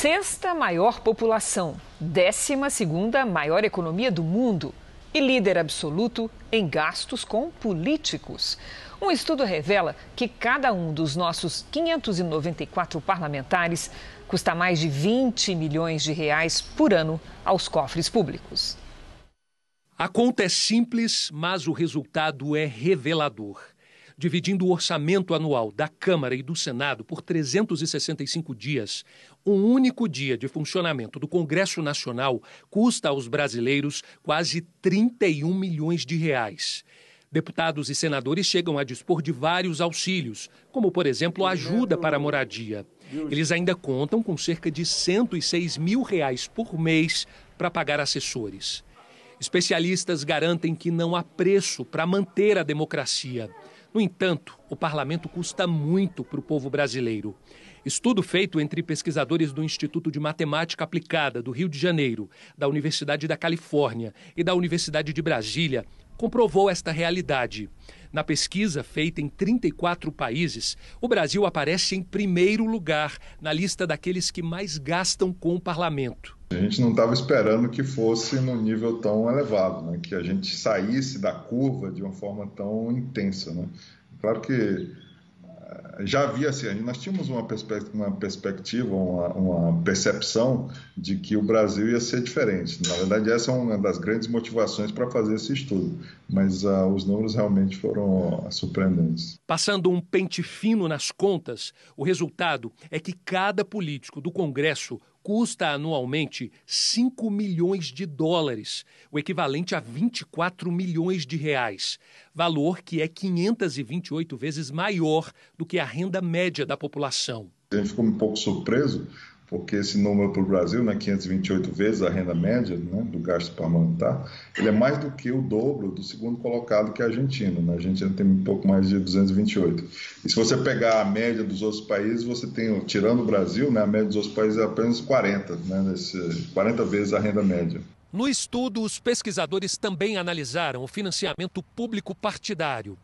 sexta maior população, décima segunda maior economia do mundo e líder absoluto em gastos com políticos. Um estudo revela que cada um dos nossos 594 parlamentares custa mais de 20 milhões de reais por ano aos cofres públicos. A conta é simples, mas o resultado é revelador dividindo o orçamento anual da Câmara e do Senado por 365 dias, um único dia de funcionamento do Congresso Nacional custa aos brasileiros quase 31 milhões de reais. Deputados e senadores chegam a dispor de vários auxílios, como, por exemplo, a ajuda para a moradia. Eles ainda contam com cerca de 106 mil reais por mês para pagar assessores. Especialistas garantem que não há preço para manter a democracia. No entanto, o parlamento custa muito para o povo brasileiro. Estudo feito entre pesquisadores do Instituto de Matemática Aplicada do Rio de Janeiro, da Universidade da Califórnia e da Universidade de Brasília comprovou esta realidade. Na pesquisa feita em 34 países, o Brasil aparece em primeiro lugar na lista daqueles que mais gastam com o parlamento. A gente não estava esperando que fosse num nível tão elevado, né? que a gente saísse da curva de uma forma tão intensa. Né? Claro que eh, já havia assim, nós tínhamos uma, perspectiva, uma, perspectiva uma, uma, percepção de que o Brasil ia ser diferente. Na verdade, essa é uma das grandes motivações para fazer esse estudo, mas uh, os números realmente foram surpreendentes. Passando um pente fino nas contas, o resultado é que cada político do Congresso custa anualmente 5 milhões de dólares, o equivalente a 24 milhões de reais, valor que é 528 vezes maior do que a renda média da população. A gente ficou um pouco surpreso porque esse número para o Brasil, né, 528 vezes a renda média né, do gasto parlamentar, ele é mais do que o dobro do segundo colocado que é a Argentina. Né? A Argentina tem um pouco mais de 228. E se você pegar a média dos outros países, você tem, tirando o Brasil, né, a média dos outros países é apenas 40, né, nesse, 40 vezes a renda média. No estudo, os pesquisadores também analisaram o financiamento público partidário.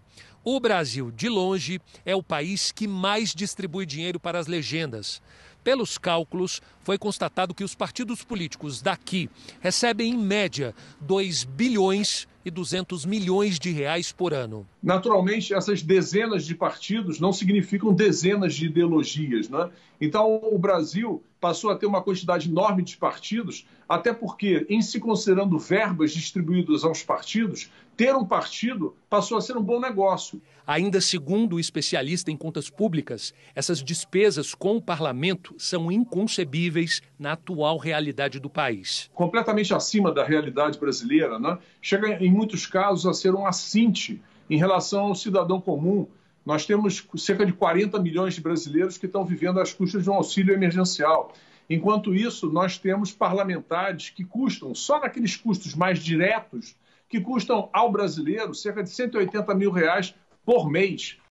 O Brasil, de longe, é o país que mais distribui dinheiro para as legendas pelos cálculos, foi constatado que os partidos políticos daqui recebem, em média, 2 bilhões e 200 milhões de reais por ano. Naturalmente, essas dezenas de partidos não significam dezenas de ideologias. Né? Então, o Brasil passou a ter uma quantidade enorme de partidos, até porque, em se considerando verbas distribuídas aos partidos, ter um partido passou a ser um bom negócio. Ainda segundo o especialista em contas públicas, essas despesas com o parlamento são inconcebíveis na atual realidade do país. Completamente acima da realidade brasileira, né? chega em muitos casos a ser um assinte em relação ao cidadão comum. Nós temos cerca de 40 milhões de brasileiros que estão vivendo às custas de um auxílio emergencial. Enquanto isso, nós temos parlamentares que custam, só naqueles custos mais diretos, que custam ao brasileiro cerca de 180 mil reais por mês.